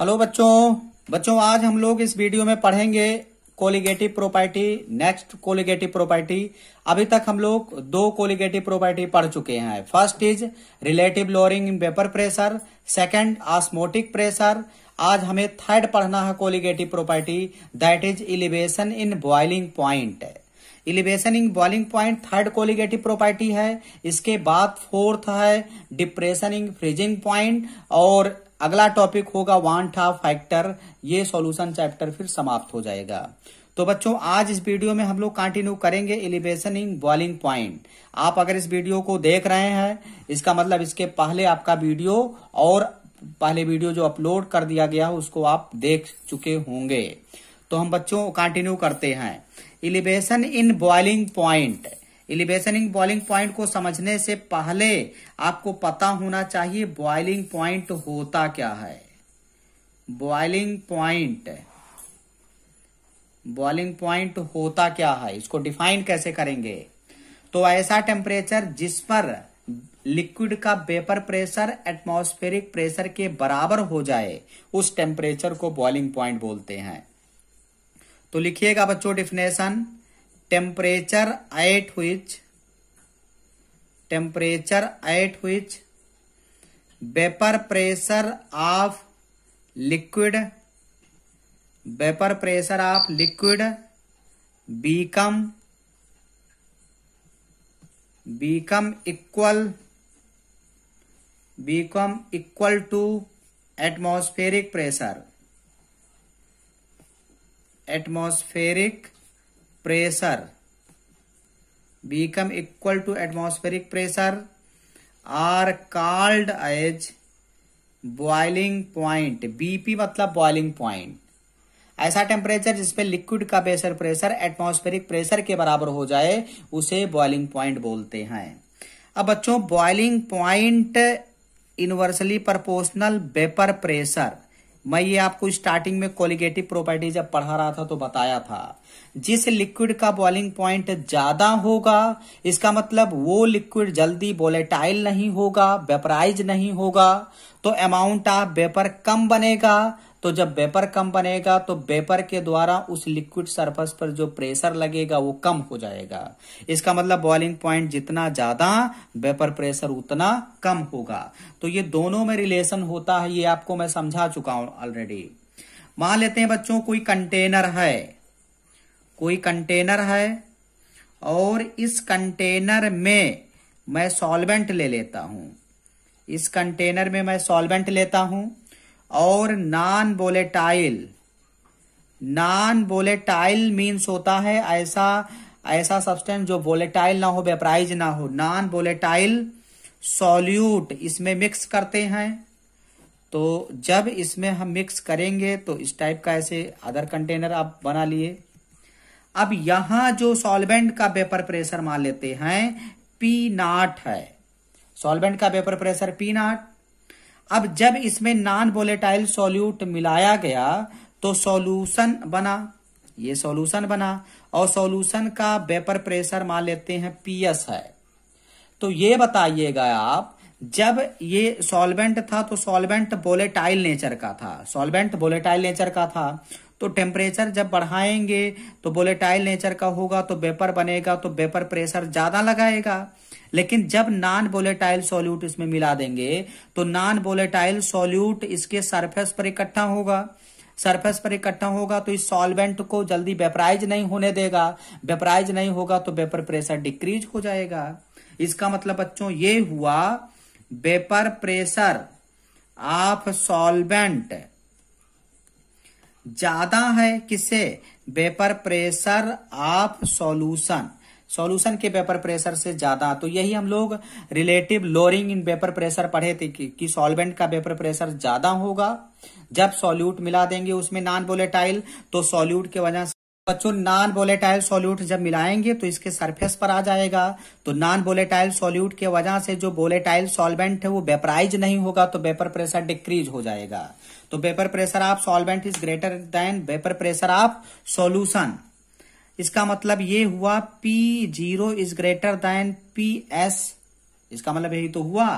hello बच्चों बच्चों आज हम लोग इस वीडियो में पढ़ेंगे colligative property next colligative property अभी तक हम लोग दो कोलिगेटिव प्रॉपर्टी पढ़ चुके हैं first is relative lowering in vapour pressure second osmotic pressure आज हमें थर्ड पढ़ना है colligative property that is elevation in boiling point elevation in boiling point third colligative property है इसके बाद फोर्थ है डिप्रेशन इन फ्रीजिंग प्वाइंट और अगला टॉपिक होगा वन हाफ फैक्टर ये सॉल्यूशन चैप्टर फिर समाप्त हो जाएगा तो बच्चों आज इस वीडियो में हम लोग कंटिन्यू करेंगे एलिवेशन इन बॉइलिंग प्वाइंट आप अगर इस वीडियो को देख रहे हैं इसका मतलब इसके पहले आपका वीडियो और पहले वीडियो जो अपलोड कर दिया गया उसको आप देख चुके होंगे तो हम बच्चों कंटिन्यू करते हैं elevation in boiling point elevation in boiling point को समझने से पहले आपको पता होना चाहिए बॉइलिंग प्वाइंट होता क्या है बॉइलिंग प्वाइंट बॉइलिंग प्वाइंट होता क्या है इसको डिफाइन कैसे करेंगे तो ऐसा टेम्परेचर जिस पर लिक्विड का वेपर प्रेशर एटमोस्फेरिक प्रेशर के बराबर हो जाए उस टेम्परेचर को बॉइलिंग प्वाइंट बोलते हैं तो लिखिएगा बच्चों definition temperature at which temperature at which vapour pressure of liquid vapour pressure of liquid become become equal become equal to atmospheric pressure atmospheric pressure become equal to atmospheric pressure are called as boiling point BP मतलब boiling point ऐसा temperature जिसपे liquid का vapour pressure atmospheric pressure के बराबर हो जाए उसे boiling point बोलते हैं अब बच्चों boiling point inversely proportional vapour pressure मैं ये आपको स्टार्टिंग में कोलिगेटिव प्रॉपर्टी जब पढ़ा रहा था तो बताया था जिस लिक्विड का बॉइलिंग पॉइंट ज्यादा होगा इसका मतलब वो लिक्विड जल्दी वोलेटाइल नहीं होगा वेपराइज नहीं होगा तो अमाउंट ऑफ वेपर कम बनेगा तो जब वेपर कम बनेगा तो वेपर के द्वारा उस लिक्विड सरफेस पर जो प्रेशर लगेगा वो कम हो जाएगा इसका मतलब बॉइलिंग पॉइंट जितना ज्यादा वेपर प्रेशर उतना कम होगा तो ये दोनों में रिलेशन होता है ये आपको मैं समझा चुका हूं ऑलरेडी मान लेते हैं बच्चों कोई कंटेनर है कोई कंटेनर है और इस कंटेनर में मैं सॉल्वेंट ले लेता हूं इस कंटेनर में मैं सॉल्वेंट लेता हूं और non volatile non volatile means होता है ऐसा ऐसा सब्सटेंस जो बोलेटाइल ना हो वेपराइज ना हो नॉन बोलेटाइल सॉल्यूट इसमें मिक्स करते हैं तो जब इसमें हम मिक्स करेंगे तो इस टाइप का ऐसे अदर कंटेनर आप बना लिए अब यहां जो सॉल्वेंट का वेपर प्रेशर मान लेते हैं पी नॉट है सॉल्वेंट का वेपर प्रेशर पी नाट अब जब इसमें नॉन वोलेटाइल सॉल्यूट मिलाया गया तो सॉल्यूशन बना ये सॉल्यूशन बना और सॉल्यूशन का वेपर प्रेशर मान लेते हैं पीएस है तो ये बताइएगा आप जब ये सॉल्वेंट था तो सॉल्वेंट वोलेटाइल नेचर का था सॉल्वेंट वोलेटाइल नेचर का था तो टेम्परेचर जब बढ़ाएंगे तो बोलेटाइल नेचर का होगा तो वेपर बनेगा तो वेपर प्रेशर ज्यादा लगाएगा लेकिन जब नॉन बोलेटाइल सॉल्यूट इसमें मिला देंगे तो नॉन बोलेटाइल सॉल्यूट इसके सरफेस पर इकट्ठा होगा सरफेस पर इकट्ठा होगा तो इस सॉल्वेंट को जल्दी वेपराइज नहीं होने देगा वेपराइज नहीं होगा तो वेपर प्रेशर डिक्रीज हो जाएगा इसका मतलब बच्चों ये हुआ वेपर प्रेशर ऑफ सॉल्वेंट ज्यादा है किससे vapour pressure of solution solution के वेपर प्रेशर से ज्यादा तो यही हम लोग relative lowering in vapour pressure पढ़े थे कि, कि सॉल्वेंट का वेपर प्रेशर ज्यादा होगा जब सॉल्यूट मिला देंगे उसमें नॉन वोलेटाइल तो सॉल्यूट के वजह बच्चों नॉन वोलेटाइल सॉल्यूट जब मिलाएंगे तो इसके सरफेस पर आ जाएगा तो नॉन वोलेटाइल सॉल्यूट के वजह से जो वोलेटाइल सॉल्वेंट है वो वेपराइज नहीं होगा तो वेपर प्रेशर डिक्रीज हो जाएगा तो vapour pressure of solvent is greater than vapour pressure of solution इसका मतलब ये हुआ P zero is greater than P S इसका मतलब यही तो हुआ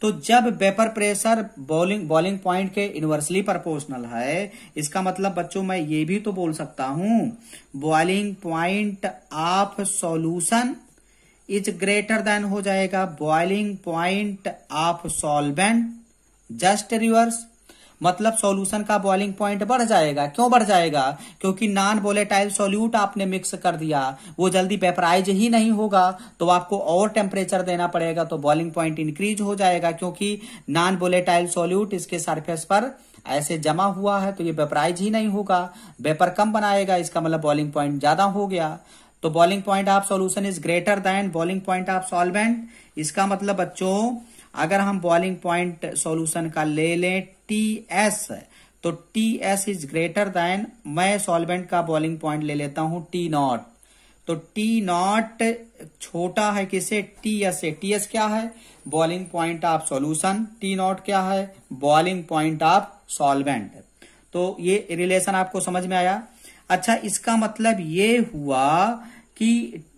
तो जब vapour pressure boiling boiling point के इन्वर्सली प्रोपोर्शनल है इसका मतलब बच्चों मैं ये भी तो बोल सकता हूं boiling point of solution is greater than हो जाएगा boiling point of solvent just reverse मतलब सॉल्यूशन का बॉइलिंग पॉइंट बढ़ जाएगा क्यों बढ़ जाएगा क्योंकि नॉन वोलेटाइल सोल्यूट आपने मिक्स कर दिया वो जल्दी वेपराइज ही नहीं होगा तो आपको और टेम्परेचर देना पड़ेगा तो बॉइलिंग पॉइंट इंक्रीज हो जाएगा क्योंकि नॉन वोलेटाइल सोल्यूट इसके सरफेस पर ऐसे जमा हुआ है तो ये वेपराइज ही नहीं होगा वेपर कम बनाएगा इसका मतलब बॉइलिंग पॉइंट ज्यादा हो गया तो boiling point of solution is greater than boiling point of solvent इसका मतलब बच्चों अगर हम बॉइलिंग पॉइंट सॉल्यूशन का ले लें टी एस तो T S is greater than मैं सॉल्वेंट का बॉइलिंग पॉइंट ले लेता हूं टी नॉट तो टी नॉट छोटा है किसे टी एस से टी एस क्या है boiling point of solution T naught क्या है बॉलिंग पॉइंट ऑफ सॉल्वेंट तो ये रिलेशन आपको समझ में आया अच्छा इसका मतलब ये हुआ कि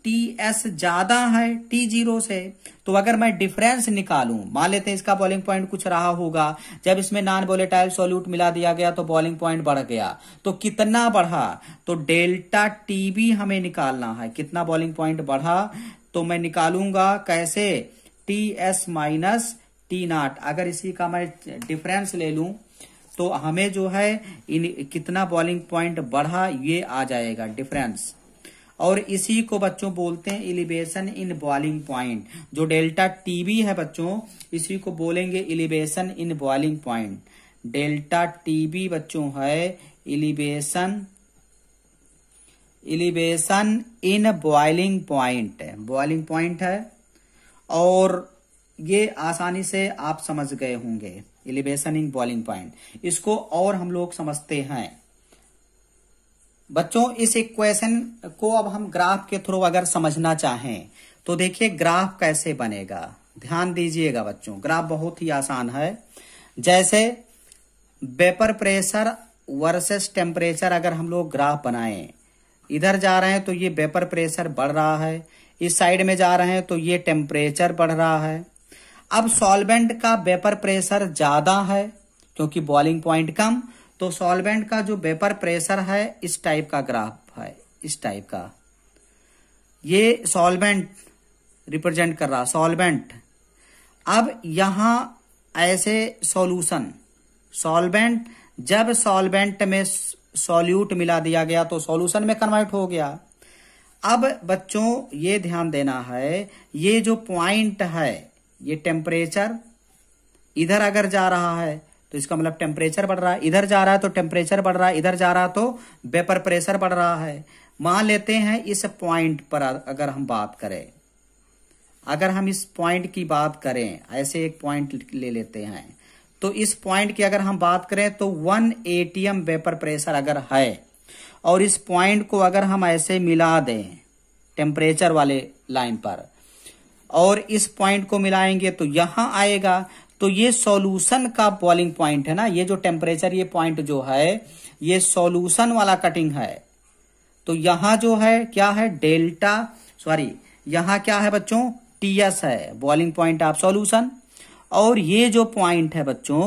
टी एस ज्यादा है टी जीरो से तो अगर मैं डिफरेंस निकालूं मान लेते हैं इसका बॉलिंग पॉइंट कुछ रहा होगा जब इसमें नॉन वोलेटाइल सोल्यूट मिला दिया गया तो बॉलिंग पॉइंट बढ़ गया तो कितना बढ़ा तो डेल्टा टी भी हमें निकालना है कितना बॉलिंग पॉइंट बढ़ा तो मैं निकालूंगा कैसे T S minus T naught अगर इसी का मैं डिफरेंस ले लू तो हमें जो है इन कितना बॉलिंग पॉइंट बढ़ा ये आ जाएगा डिफरेंस और इसी को बच्चों बोलते हैं इलिवेशन इन बॉइलिंग प्वाइंट जो डेल्टा टीबी है बच्चों इसी को बोलेंगे elevation in boiling point delta TB बच्चों है elevation elevation in boiling point boiling point है और ये आसानी से आप समझ गए होंगे इलिवेशन इन बॉइलिंग प्वाइंट इसको और हम लोग समझते हैं बच्चों इस इक्वेशन को अब हम ग्राफ के थ्रू अगर समझना चाहें तो देखिए ग्राफ कैसे बनेगा ध्यान दीजिएगा बच्चों ग्राफ बहुत ही आसान है जैसे वेपर प्रेशर वर्सेस टेम्परेचर अगर हम लोग ग्राफ बनाएं इधर जा रहे हैं तो ये वेपर प्रेशर बढ़ रहा है इस साइड में जा रहे हैं तो ये टेम्परेचर बढ़ रहा है अब सॉल्वेंट का वेपर प्रेशर ज्यादा है क्योंकि बॉइलिंग पॉइंट कम तो सॉल्वेंट का जो वेपर प्रेशर है इस टाइप का ग्राफ है इस टाइप का ये सॉल्वेंट रिप्रेजेंट कर रहा सॉल्वेंट अब यहां ऐसे सॉल्यूशन सॉल्वेंट जब सॉल्वेंट में सॉल्यूट मिला दिया गया तो सॉल्यूशन में कन्वर्ट हो गया अब बच्चों ये ध्यान देना है ये जो पॉइंट है ये टेम्परेचर इधर अगर जा रहा है तो इसका मतलब टेम्परेचर बढ़ रहा है इधर जा रहा है तो टेम्परेचर बढ़ रहा है इधर जा रहा है तो वेपर प्रेशर बढ़ रहा है मान लेते हैं इस पॉइंट पर अगर हम बात करें अगर हम इस पॉइंट की बात करें ऐसे एक पॉइंट ले लेते हैं तो इस पॉइंट की अगर हम बात करें तो वन एटीएम वेपर प्रेशर अगर है और इस पॉइंट को अगर हम ऐसे मिला दें टेम्परेचर वाले लाइन पर और इस पॉइंट को मिलाएंगे तो यहां आएगा तो ये सॉल्यूशन का बॉइलिंग पॉइंट है ना ये जो टेम्परेचर ये पॉइंट जो है ये सॉल्यूशन वाला कटिंग है तो यहां जो है क्या है डेल्टा सॉरी यहां क्या है बच्चों टीएस है बॉइलिंग पॉइंट ऑफ सॉल्यूशन और ये जो पॉइंट है बच्चों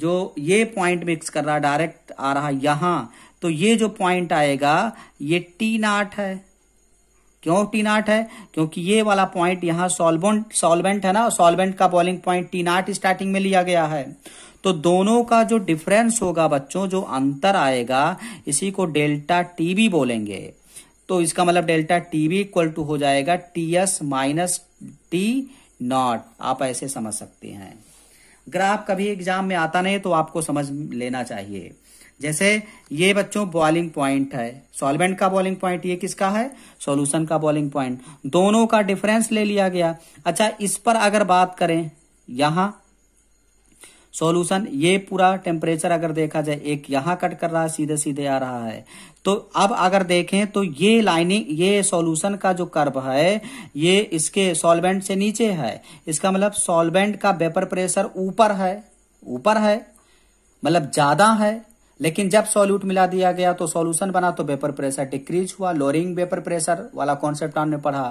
जो ये पॉइंट मिक्स कर रहा डायरेक्ट आ रहा यहां तो ये जो पॉइंट आएगा ये टी नाट है क्यों टी नाट है क्योंकि ये वाला पॉइंट यहाँ सॉल्वेंट सॉल्वेंट है ना सॉल्वेंट का boiling point T naught starting में लिया गया है तो दोनों का जो डिफरेंस होगा बच्चों जो अंतर आएगा इसी को डेल्टा टीबी बोलेंगे तो इसका मतलब डेल्टा टीबी इक्वल टू हो जाएगा T S minus T naught आप ऐसे समझ सकते हैं ग्राफ कभी एग्जाम में आता नहीं तो आपको समझ लेना चाहिए जैसे ये बच्चों बॉइलिंग पॉइंट है सॉल्वेंट का बॉइलिंग पॉइंट ये किसका है सॉल्यूशन का बॉइलिंग पॉइंट दोनों का डिफरेंस ले लिया गया अच्छा इस पर अगर बात करें यहां सॉल्यूशन ये पूरा टेम्परेचर अगर देखा जाए एक यहां कट कर रहा है सीधे सीधे आ रहा है तो अब अगर देखें तो ये लाइनिंग ये सॉल्यूशन का जो कर्व है ये इसके सॉल्वेंट से नीचे है इसका मतलब सॉल्वेंट का वेपर प्रेशर ऊपर है ऊपर है मतलब ज्यादा है लेकिन जब सॉल्यूट मिला दिया गया तो सॉल्यूशन बना तो वेपर प्रेशर डिक्रीज हुआ लोअरिंग वेपर प्रेशर वाला कॉन्सेप्ट आपने पढ़ा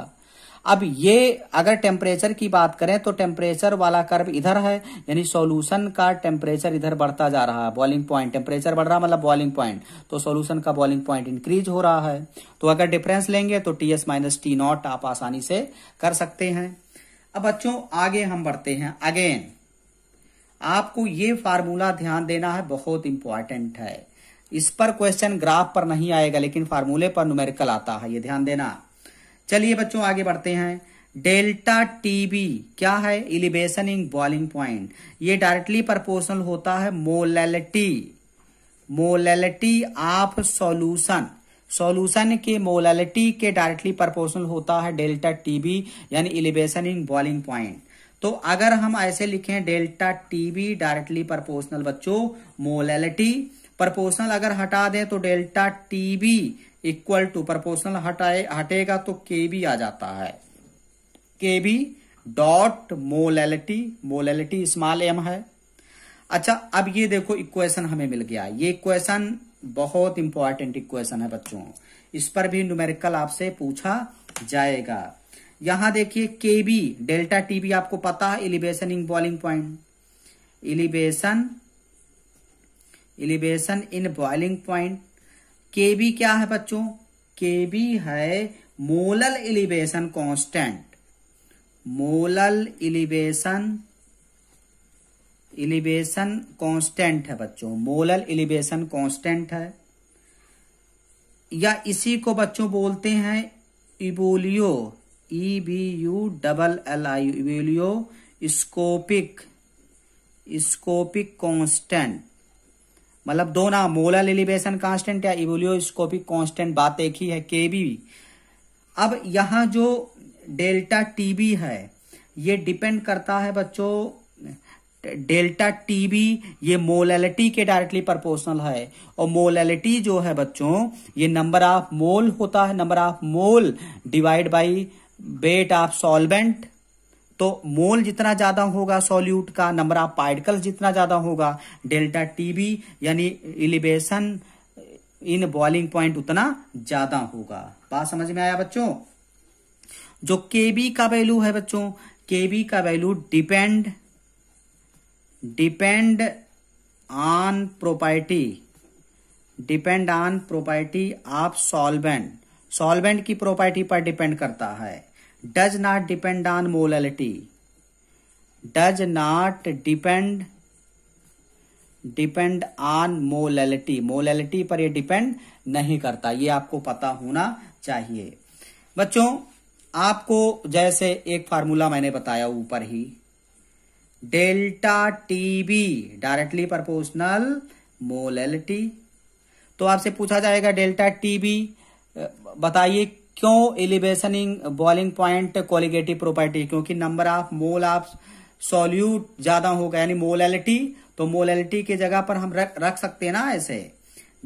अब ये अगर टेम्परेचर की बात करें तो टेम्परेचर वाला कर्व इधर है यानी सॉल्यूशन का टेम्परेचर इधर बढ़ता जा रहा है बॉइलिंग पॉइंट टेम्परेचर बढ़ रहा है मतलब बॉइलिंग पॉइंट तो सॉल्यूशन का बॉइलिंग पॉइंट इंक्रीज हो रहा है तो अगर डिफरेंस लेंगे तो T S minus T naught आप आसानी से कर सकते हैं अब बच्चों आगे हम बढ़ते हैं अगेन आपको ये फार्मूला ध्यान देना है बहुत इंपॉर्टेंट है इस पर क्वेश्चन ग्राफ पर नहीं आएगा लेकिन फार्मूले पर न्यूमेरिकल आता है ये ध्यान देना चलिए बच्चों आगे बढ़ते हैं डेल्टा टीबी क्या है इलिवेशन इन बॉइलिंग पॉइंट ये डायरेक्टली प्रपोर्शनल होता है molality molality of solution solution के मोलैलिटी के डायरेक्टली प्रपोर्शनल होता है डेल्टा टीबी यानी इलिवेशन इन बॉइलिंग पॉइंट तो अगर हम ऐसे लिखें delta T B directly proportional बच्चों मोलैलिटी प्रपोर्शनल अगर हटा दें तो delta T B equal to proportional हटाए हटेगा तो के बी आ जाता है K B dot molality molality small M है अच्छा अब ये देखो इक्वेशन हमें मिल गया ये इक्वेशन बहुत इंपॉर्टेंट इक्वेशन है बच्चों इस पर भी न्यूमेरिकल आपसे पूछा जाएगा यहां देखिए के बी डेल्टा टी बी आपको पता है elevation in boiling point elevation elevation in boiling point के बी क्या है बच्चों के बी है molal elevation constant molal elevation elevation constant है बच्चों मोलल एलिवेशन कांस्टेंट है या इसी को बच्चों बोलते हैं ebullio E B U double L I ebullioscopic scopic constant मतलब दो ना मोलर एलिवेशन कांस्टेंट या इवोलियो स्कोपिक कांस्टेंट बात एक ही है के बी अब यहां जो डेल्टा टीबी है ये डिपेंड करता है बच्चों डेल्टा टीबी ये मोलैलिटी के डायरेक्टली प्रोपोर्शनल है और मोलैलिटी जो है बच्चों ये नंबर ऑफ मोल होता है number of mole divide by weight of solvent तो मोल जितना ज्यादा होगा सॉल्यूट का नंबर ऑफ पार्टिकल जितना ज्यादा होगा डेल्टा टीबी यानी इलिवेशन इन बॉइलिंग पॉइंट उतना ज्यादा होगा बात समझ में आया बच्चों जो केबी का वैल्यू है बच्चों केबी का value depend depend on property depend on property of solvent solvent की प्रॉपर्टी पर डिपेंड करता है does not depend on molality does not depend depend on molality molality पर ये डिपेंड नहीं करता ये आपको पता होना चाहिए बच्चों आपको जैसे एक फार्मूला मैंने बताया ऊपर ही delta TB directly proportional molality तो आपसे पूछा जाएगा डेल्टा टीबी बताइए क्यों elevation in boiling point colligative property क्योंकि number of mole of solute ज्यादा होगा यानी मोलैलिटी तो मोलैलिटी के जगह पर हम रख रख सकते हैं ना ऐसे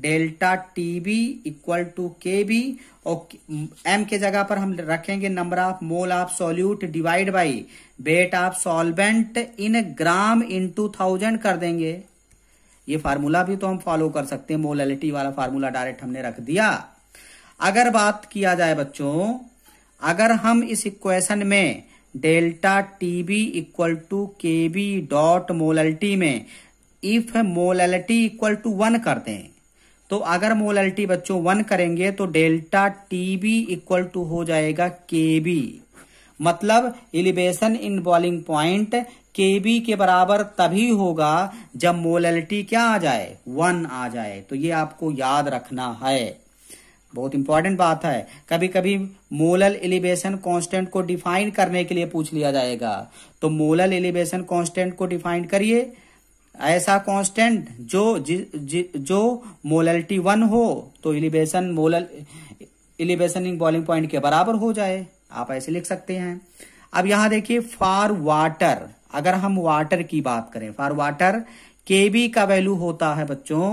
delta T B equal to K B और एम के जगह पर हम रखेंगे number of mole of solute divide by weight of solvent in gram into thousand कर देंगे ये फार्मूला भी तो हम फॉलो कर सकते हैं मोलैलिटी वाला फार्मूला डायरेक्ट हमने रख दिया अगर बात किया जाए बच्चों अगर हम इस इक्वेशन में delta T B equal to K B dot molality में if molality equal to one कर दें तो अगर मोललिटी बच्चों वन करेंगे तो delta T B equal to हो जाएगा के बी मतलब elevation in boiling point K B के बराबर तभी होगा जब मोलिटी क्या आ जाए वन आ जाए तो ये आपको याद रखना है बहुत इंपॉर्टेंट बात है कभी कभी मोलल एलिवेशन कांस्टेंट को डिफाइन करने के लिए पूछ लिया जाएगा तो मोलल एलिवेशन कांस्टेंट को डिफाइन करिए ऐसा कांस्टेंट जो जि, जो मोललिटी वन हो तो elevation molal elevation in boiling point के बराबर हो जाए आप ऐसे लिख सकते हैं अब यहां देखिए फॉर वाटर अगर हम वाटर की बात करें फॉर वाटर केबी का वैल्यू होता है बच्चों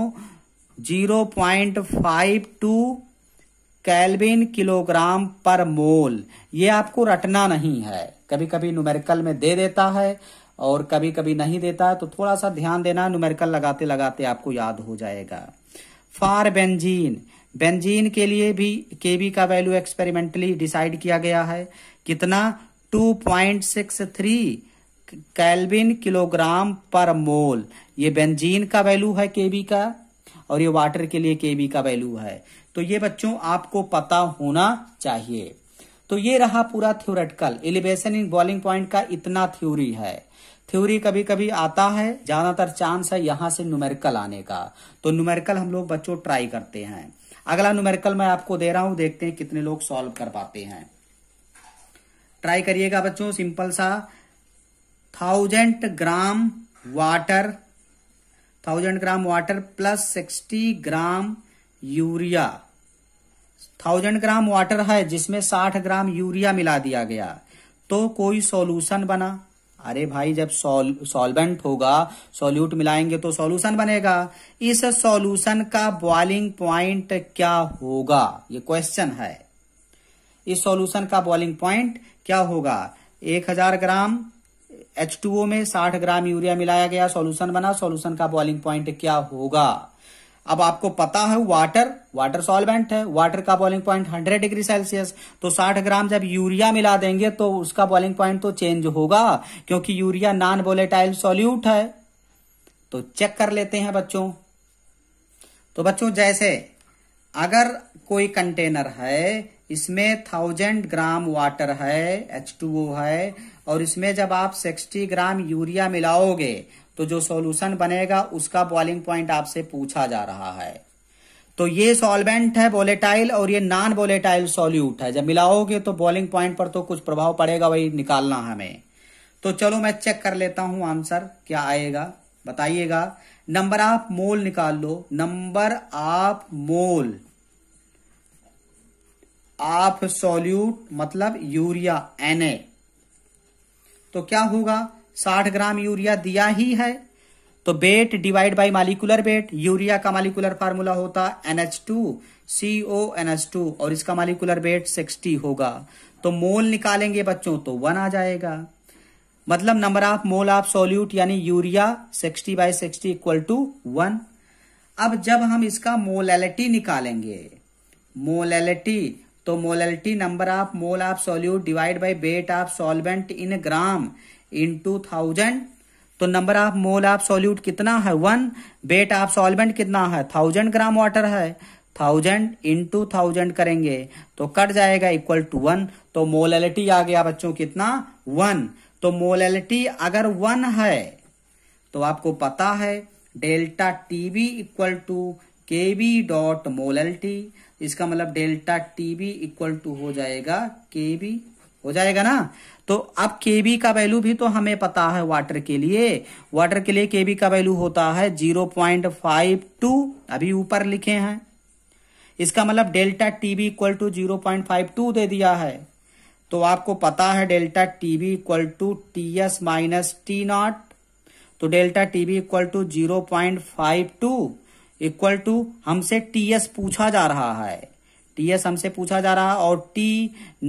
zero point five two kelvin kilogram पर मोल ये आपको रटना नहीं है कभी कभी न्यूमेरिकल में दे देता है और कभी कभी नहीं देता है तो थोड़ा सा ध्यान देना न्यूमेरिकल लगाते लगाते आपको याद हो जाएगा फार बेंजीन बेंजीन के लिए भी केबी का वैल्यू एक्सपेरिमेंटली डिसाइड किया गया है कितना 2.63 कैल्विन किलोग्राम पर मोल ये बेंजीन का वैल्यू है केबी का और ये वाटर के लिए केबी का वैल्यू है तो ये बच्चों आपको पता होना चाहिए तो ये रहा पूरा theoretical elevation in boiling point का इतना थ्योरी है थ्योरी कभी कभी आता है ज्यादातर चांस है यहां से न्यूमेरिकल आने का तो न्यूमेरिकल हम लोग बच्चों ट्राई करते हैं अगला न्यूमेरिकल मैं आपको दे रहा हूं देखते हैं कितने लोग सॉल्व कर पाते हैं ट्राई करिएगा बच्चों सिंपल सा thousand gram water thousand gram water plus sixty gram urea thousand gram water है जिसमें साठ ग्राम यूरिया मिला दिया गया तो कोई सोल्यूशन बना अरे भाई जब सोल सॉल्वेंट होगा सोल्यूट मिलाएंगे तो सॉल्यूशन बनेगा इस सॉल्यूशन का बॉइलिंग प्वाइंट क्या होगा ये क्वेश्चन है इस सॉल्यूशन का बॉइलिंग प्वाइंट क्या होगा 1000 ग्राम H2O में 60 ग्राम यूरिया मिलाया गया सॉल्यूशन बना सॉल्यूशन का बॉइलिंग प्वाइंट क्या होगा अब आपको पता है वाटर वाटर सॉल्वेंट है वाटर का बॉइलिंग पॉइंट 100 डिग्री सेल्सियस तो 60 ग्राम जब यूरिया मिला देंगे तो उसका बॉइलिंग पॉइंट तो चेंज होगा क्योंकि यूरिया नॉन वोलेटाइल सॉल्यूट है तो चेक कर लेते हैं बच्चों तो बच्चों जैसे अगर कोई कंटेनर है इसमें थाउजेंड ग्राम वाटर है एच टू ओ है और इसमें जब आप सिक्सटी ग्राम यूरिया मिलाओगे तो जो सॉल्यूशन बनेगा उसका बॉइलिंग पॉइंट आपसे पूछा जा रहा है तो ये सॉल्वेंट है बोलेटाइल और ये नॉन बोलेटाइल सॉल्यूट है जब मिलाओगे तो बॉइलिंग पॉइंट पर तो कुछ प्रभाव पड़ेगा वही निकालना हमें तो चलो मैं चेक कर लेता हूं आंसर क्या आएगा बताइएगा नंबर ऑफ मोल निकाल लो number of mole of solute मतलब यूरिया एन तो क्या होगा साठ ग्राम यूरिया दिया ही है तो weight divide by molecular weight urea का मालिकुलर फार्मूला होता NH two C O NH two और इसका मालिकुलर बेट सिक्सटी होगा तो मोल निकालेंगे बच्चों तो वन आ जाएगा मतलब number of mole of solute यानी urea sixty by sixty equal to one अब जब हम इसका मोलैलिटी निकालेंगे मोलैलिटी तो molality number of mole of solute divide by weight of solvent in gram into thousand तो number of mole of solute कितना है वन वेट ऑफ सॉल्वेंट कितना है थाउजेंड ग्राम वाटर है थाउजेंड इन टू थाउजेंड करेंगे तो cut जाएगा equal to one तो मोलैलिटी आ गया बच्चों कितना वन तो मोलैलिटी अगर वन है तो आपको पता है delta T B equal to K B dot molality इसका मतलब delta T B equal to हो जाएगा के बी हो जाएगा ना तो अब के का वैल्यू भी तो हमें पता है वाटर के लिए वाटर के लिए के बी का वैल्यू होता है जीरो पॉइंट फाइव टू अभी ऊपर लिखे हैं इसका मतलब delta T B equal to zero point five two दे दिया है तो आपको पता है delta T B equal to T S minus T naught तो delta T B equal to zero point five two equal to हमसे टी एस पूछा जा रहा है टी एस हमसे पूछा जा रहा है और टी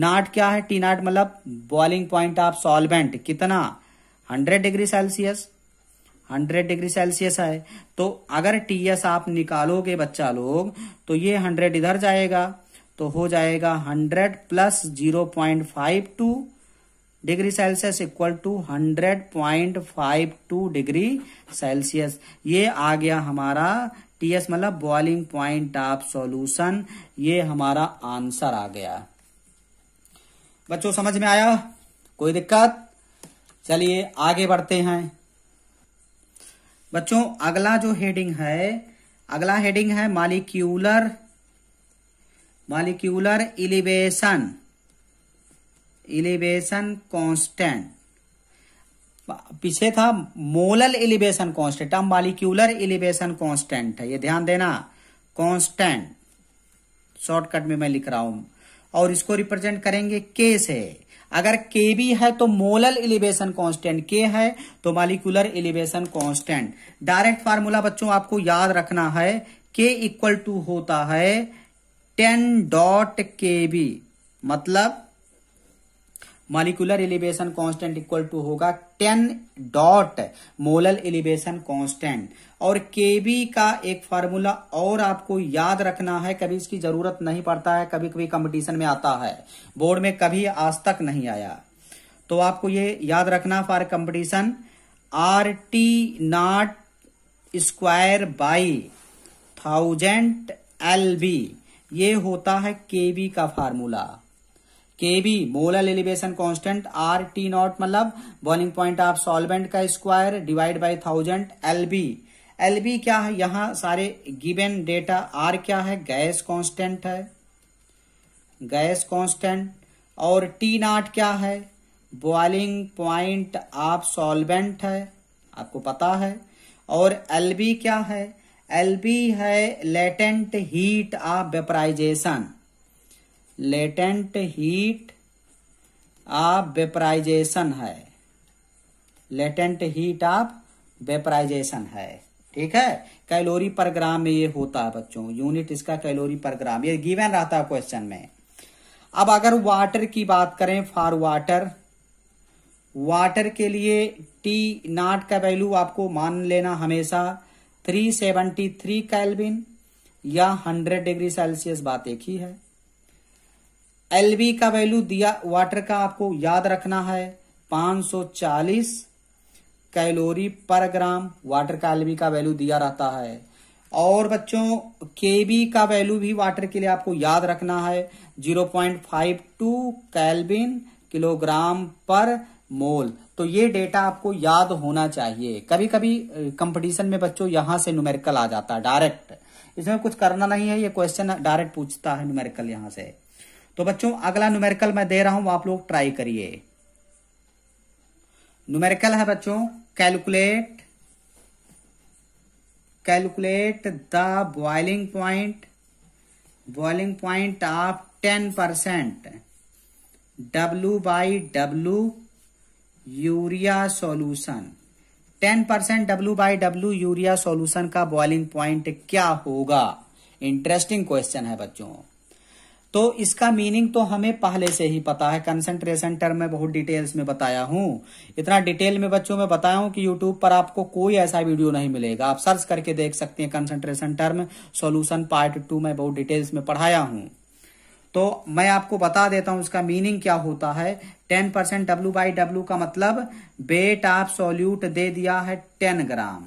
नाट क्या है टी नाट मतलब बॉइलिंग पॉइंट ऑफ सॉल्वेंट कितना 100 डिग्री सेल्सियस 100 डिग्री सेल्सियस है तो अगर टी एस आप निकालोगे बच्चा लोग तो ये 100 इधर जाएगा तो हो जाएगा 100 plus 0.52 degree Celsius equal to 100.52 degree Celsius ये आ गया हमारा टीएस मतलब बॉइलिंग पॉइंट ऑफ सॉल्यूशन ये हमारा आंसर आ गया बच्चों समझ में आया कोई दिक्कत चलिए आगे बढ़ते हैं बच्चों अगला जो हेडिंग है अगला हेडिंग है molecular molecular elevation elevation constant पीछे था मोलल एलिवेशन कांस्टेंट अब मालिक्यूलर एलिवेशन कांस्टेंट है ये ध्यान देना कांस्टेंट शॉर्टकट में मैं लिख रहा हूं और इसको रिप्रेजेंट करेंगे के से अगर के भी है तो मोलल एलिवेशन कांस्टेंट के है तो molecular elevation constant direct formula बच्चों आपको याद रखना है के इक्वल टू होता है टेन डॉट के बी मतलब molecular elevation constant equal to होगा ten dot molal elevation constant और केबी का एक फार्मूला और आपको याद रखना है कभी इसकी जरूरत नहीं पड़ता है कभी कभी कंपटीशन में आता है बोर्ड में कभी आज तक नहीं आया तो आपको ये याद रखना for competition R T naught square by thousand L B ये होता है केबी का formula K B molar elevation constant R T naught मतलब बॉइलिंग पॉइंट ऑफ सॉल्वेंट का square divide by thousand L B L B क्या है यहाँ सारे गिवन डेटा आर क्या है गैस कांस्टेंट है गैस कांस्टेंट और टी नॉट क्या है बॉइलिंग पॉइंट ऑफ सॉल्वेंट है आपको पता है और एल बी क्या है एल बी है latent heat of vaporisation latent heat of vaporisation है लेटेंट हीट ऑफ वेपराइजेशन है ठीक है कैलोरी पर ग्राम में ये होता है बच्चों यूनिट इसका कैलोरी पर ग्राम ये गिवन रहता है क्वेश्चन में अब अगर वाटर की बात करें फॉर वाटर वाटर के लिए टी नाट का वैल्यू आपको मान लेना हमेशा 373 कैल्विन या 100 डिग्री सेल्सियस बात एक ही है एल बी का वैल्यू दिया वाटर का आपको याद रखना है 540 कैलोरी पर ग्राम वाटर का एल बी का वैल्यू दिया रहता है और बच्चों के बी का वैल्यू भी वाटर के लिए आपको याद रखना है 0.52 कैलबिन किलोग्राम पर मोल तो ये डेटा आपको याद होना चाहिए कभी कभी कंपटीशन में बच्चों यहां से न्यूमेरिकल आ जाता है डायरेक्ट इसमें कुछ करना नहीं है ये क्वेश्चन डायरेक्ट पूछता है न्यूमेरिकल यहां से तो बच्चों अगला न्यूमेरिकल मैं दे रहा हूं आप लोग ट्राई करिए न्यूमेरिकल है बच्चों calculate calculate the boiling point boiling point of ten percent W by W urea solution ten percent W by W urea solution का बॉइलिंग पॉइंट क्या होगा इंटरेस्टिंग क्वेश्चन है बच्चों तो इसका मीनिंग तो हमें पहले से ही पता है कंसंट्रेशन टर्म में बहुत डिटेल्स में बताया हूं इतना डिटेल में बच्चों में बताया हूं कि यूट्यूब पर आपको कोई ऐसा वीडियो नहीं मिलेगा आप सर्च करके देख सकते हैं concentration term solution part two में बहुत डिटेल्स में पढ़ाया हूं तो मैं आपको बता देता हूं इसका मीनिंग क्या होता है ten percent W by W का मतलब बेट आप सोल्यूट दे दिया है टेन ग्राम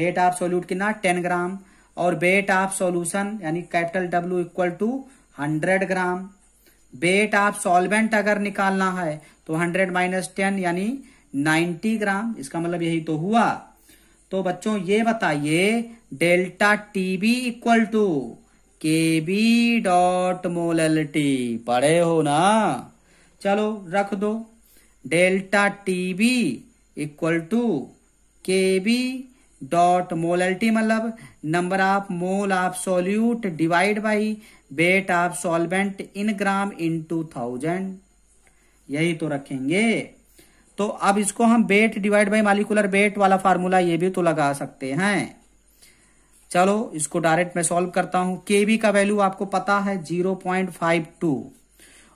बेट आप सोल्यूट कितना टेन ग्राम और बेट आप सोल्यूशन यानी capital W equal to hundred gram weight आप सॉल्वेंट अगर निकालना है तो हंड्रेड माइनस टेन यानी नाइन्टी ग्राम इसका मतलब यही तो हुआ तो बच्चों ये बताइए delta T B equal to K B dot T पढ़े हो ना चलो रख दो delta T B equal to K B dot molality मतलब number of mole of solute divide by weight of solvent in gram into thousand यही तो रखेंगे तो अब इसको हम weight divide by molecular weight वाला फार्मूला ये भी तो लगा सकते हैं चलो इसको डायरेक्ट मैं सॉल्व करता हूं बी का वैल्यू आपको पता है जीरो पॉइंट फाइव टू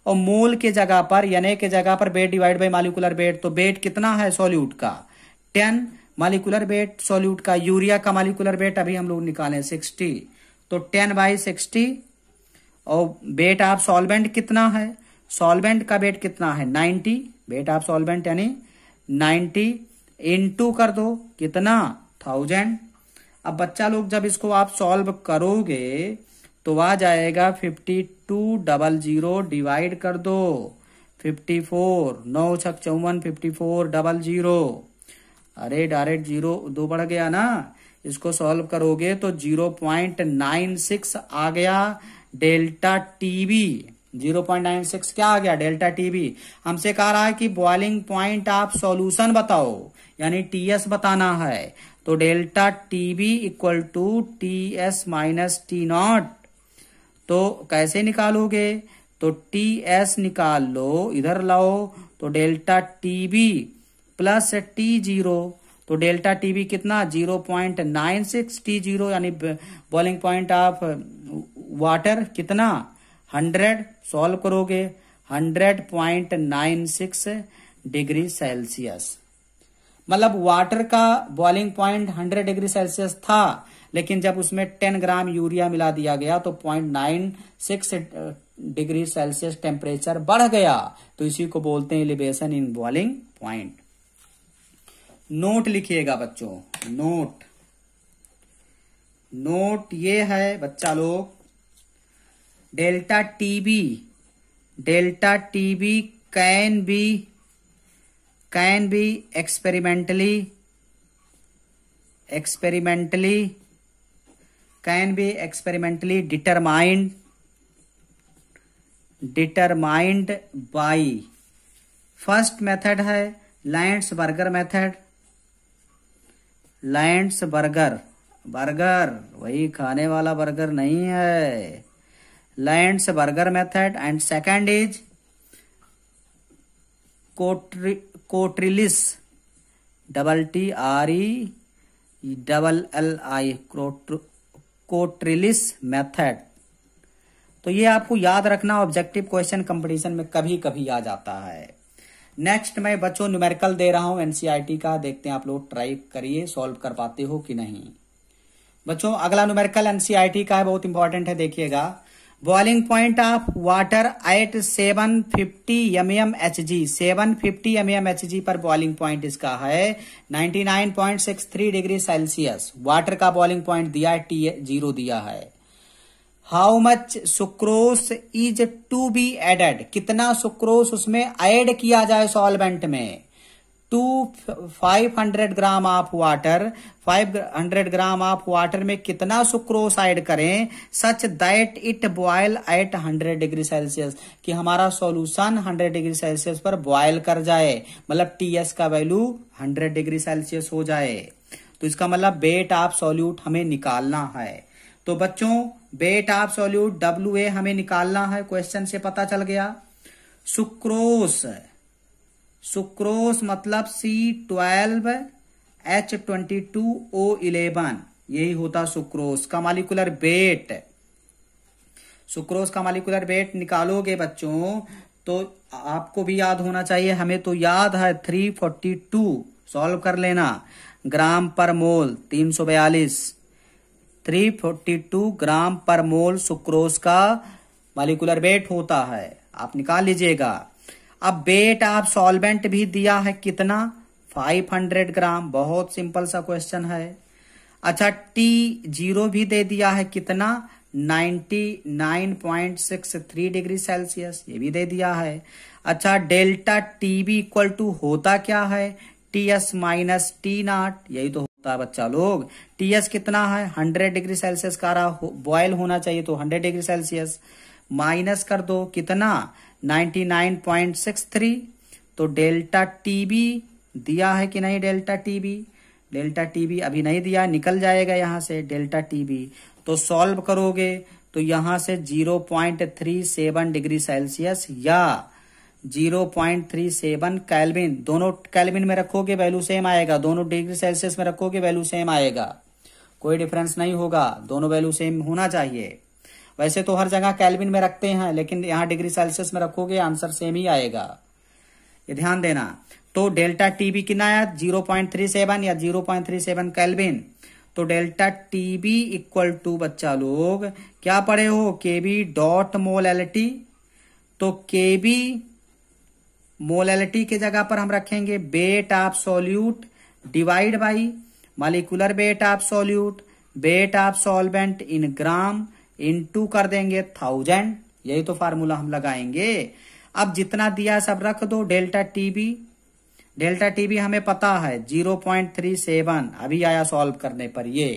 और मोल के जगह पर यानी के जगह पर बेट डिवाइड बाई मालिकुलर बेट तो बेट कितना है सोल्यूट का टेन मालिकुलर वेट सॉल्यूट का यूरिया का मालिकुलर वेट अभी हम लोग निकालें सिक्सटी तो टेन बाई सिक्सटी और वेट ऑफ सॉल्वेंट कितना है सॉल्वेंट का वेट कितना है नाइन्टी वेट ऑफ सॉल्वेंट यानी नाइन्टी टू कर दो कितना थाउजेंड अब बच्चा लोग जब इसको आप सॉल्व करोगे तो आ जाएगा fifty two double zero divide कर दो फिफ्टी फोर नौ छक चौवन फिफ्टी फोर डबल जीरो अरे डायरेक्ट जीरो दो बढ़ गया ना इसको सॉल्व करोगे तो जीरो पॉइंट नाइन सिक्स आ गया delta TB zero point nine six क्या आ गया डेल्टा टीबी हमसे कह रहा है कि बॉइलिंग पॉइंट आप सॉल्यूशन बताओ यानी टीएस बताना है तो delta TB equal to T S minus T naught तो कैसे निकालोगे तो टी एस निकाल लो इधर लाओ तो delta TB plus T zero तो डेल्टा टीबी कितना zero point nine six T zero यानी बॉलिंग पॉइंट ऑफ वाटर कितना हंड्रेड सॉल्व करोगे hundred point nine six degree Celsius मतलब वाटर का boiling point hundred degree Celsius था लेकिन जब उसमें टेन ग्राम यूरिया मिला दिया गया तो nine six degree Celsius temperature बढ़ गया तो इसी को बोलते हैं elevation in boiling point note लिखिएगा बच्चों नोट नोट ये है बच्चा लोग delta TB delta TB can be can be experimentally experimentally can be experimentally determined determined by first method है Landsberger method Landsberger burger वही खाने वाला बर्गर नहीं है Landsberger method and second is Cottrell Cottrell's double T R E double L I Cottrell's method तो ये आपको याद रखना ऑब्जेक्टिव क्वेश्चन कंपटीशन में कभी कभी आ जाता है नेक्स्ट मैं बच्चों न्यूमेरिकल दे रहा हूं एनसीआरटी का देखते हैं आप लोग ट्राई करिए सॉल्व कर पाते हो कि नहीं बच्चों अगला न्यूमेरिकल एनसीआरटी का है बहुत इंपॉर्टेंट है देखिएगा boiling point of water at 750 fifty M M H G seven fifty M M H G पर बॉइलिंग पॉइंट इसका है 99.63 डिग्री सेल्सियस वाटर का बॉइलिंग पॉइंट दिया है टी जीरो दिया है how much sucrose is to be added कितना sucrose उसमें ऐड किया जाए सॉल्वेंट में to five hundred gram of water five hundred gram of water में कितना सुक्रोस ऐड करें सच that it boil at hundred degree Celsius कि हमारा सॉल्यूशन हंड्रेड डिग्री सेल्सियस पर बॉयल कर जाए मतलब टी एस का वैल्यू हंड्रेड डिग्री सेल्सियस हो जाए तो इसका मतलब बेट ऑफ सॉल्यूट हमें निकालना है तो बच्चों weight of solute W A हमें निकालना है क्वेश्चन से पता चल गया सुक्रोस सुक्रोस मतलब C twelve H twenty two O eleven यही होता सुक्रोस का मालिकुलर बेट सुक्रोस का मालिकुलर बेट निकालोगे बच्चों तो आपको भी याद होना चाहिए हमें तो याद है थ्री फोर्टी टू सॉल्व कर लेना ग्राम पर मोल तीन सौ बयालीस 342 ग्राम पर मोल सुक्रोज का मालिकुलर वेट होता है आप निकाल लीजिएगा अब वेट आप सॉल्वेंट भी दिया है कितना 500 ग्राम बहुत सिंपल सा क्वेश्चन है अच्छा टी जीरो भी दे दिया है कितना 99.63 डिग्री सेल्सियस ये भी दे दिया है अच्छा डेल्टा टी भी इक्वल टू होता क्या है T S minus T naught यही तो होता है बच्चा लोग टीएस कितना है हंड्रेड डिग्री सेल्सियस का रहा बॉयल होना चाहिए तो हंड्रेड डिग्री सेल्सियस माइनस कर दो कितना ninety nine point six three तो डेल्टा टीबी दिया है कि नहीं डेल्टा टीबी डेल्टा टीबी अभी नहीं दिया निकल जाएगा यहाँ से डेल्टा टीबी तो सॉल्व करोगे तो यहां से zero point three seven degree Celsius या zero point three seven Kelvin दोनों कैलविन में रखोगे वैल्यू सेम आएगा दोनों डिग्री सेल्सियस में रखोगे वैल्यू सेम आएगा कोई डिफरेंस नहीं होगा दोनों वैल्यू सेम होना चाहिए वैसे तो हर जगह कैलविन में रखते हैं लेकिन यहां डिग्री सेल्सियस में रखोगे आंसर सेम ही आएगा ये ध्यान देना तो डेल्टा टीबी कितना आया सेवन या सेवन कैलविन तो डेल्टा टीबी इक्वल टू बच्चा लोग क्या पढ़े हो KB dot mole L T तो केबी मोलैलिटी के जगह पर हम रखेंगे weight of solute divide by molecular weight of solute weight of solvent in gram into कर देंगे थाउजेंड यही तो फार्मूला हम लगाएंगे अब जितना दिया सब रख दो डेल्टा टीबी डेल्टा टीबी हमें पता है जीरो पॉइंट थ्री सेवन अभी आया सॉल्व करने पर ये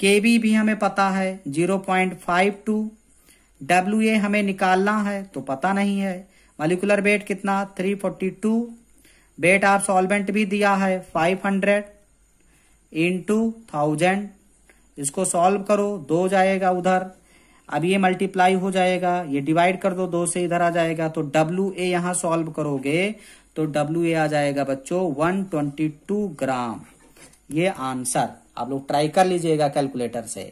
केबी भी हमें पता है zero point five two W A हमें निकालना है तो पता नहीं है मालिकुलर वेट कितना 342 वेट आप सॉल्वेंट भी दिया है 500 हंड्रेड इन टू थाउजेंड इसको सॉल्व करो दो जाएगा उधर अब ये मल्टीप्लाई हो जाएगा ये डिवाइड कर दो दो से इधर आ जाएगा तो डब्ल्यू ए यहाँ सॉल्व करोगे तो डब्ल्यू ए आ जाएगा बच्चों 122 ग्राम ये आंसर आप लोग ट्राई कर लीजिएगा कैलकुलेटर से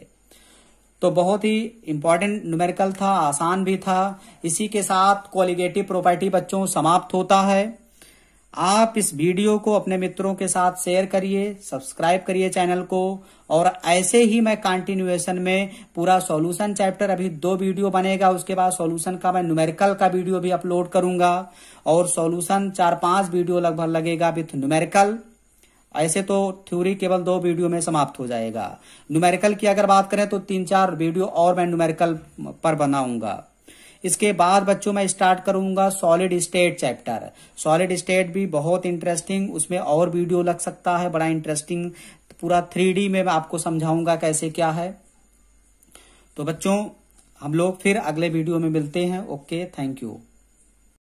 तो बहुत ही इंपॉर्टेंट न्यूमेरिकल था आसान भी था इसी के साथ क्वालिगेटिव प्रॉपर्टी बच्चों समाप्त होता है आप इस वीडियो को अपने मित्रों के साथ शेयर करिए सब्सक्राइब करिए चैनल को और ऐसे ही मैं कंटिन्यूएशन में पूरा सॉल्यूशन चैप्टर अभी दो वीडियो बनेगा उसके बाद सॉल्यूशन का मैं न्यूमेरिकल का वीडियो भी अपलोड करूंगा और सॉल्यूशन चार पांच वीडियो लगभग लगेगा विथ न्यूमेरिकल ऐसे तो थ्योरी केवल दो वीडियो में समाप्त हो जाएगा न्यूमेरिकल की अगर बात करें तो तीन चार वीडियो और मैं न्यूमेरिकल पर बनाऊंगा इसके बाद बच्चों मैं स्टार्ट करूंगा solid state chapter solid state भी बहुत इंटरेस्टिंग उसमें और वीडियो लग सकता है बड़ा इंटरेस्टिंग पूरा थ्री में मैं आपको समझाऊंगा कैसे क्या है तो बच्चों हम लोग फिर अगले वीडियो में मिलते हैं ओके थैंक यू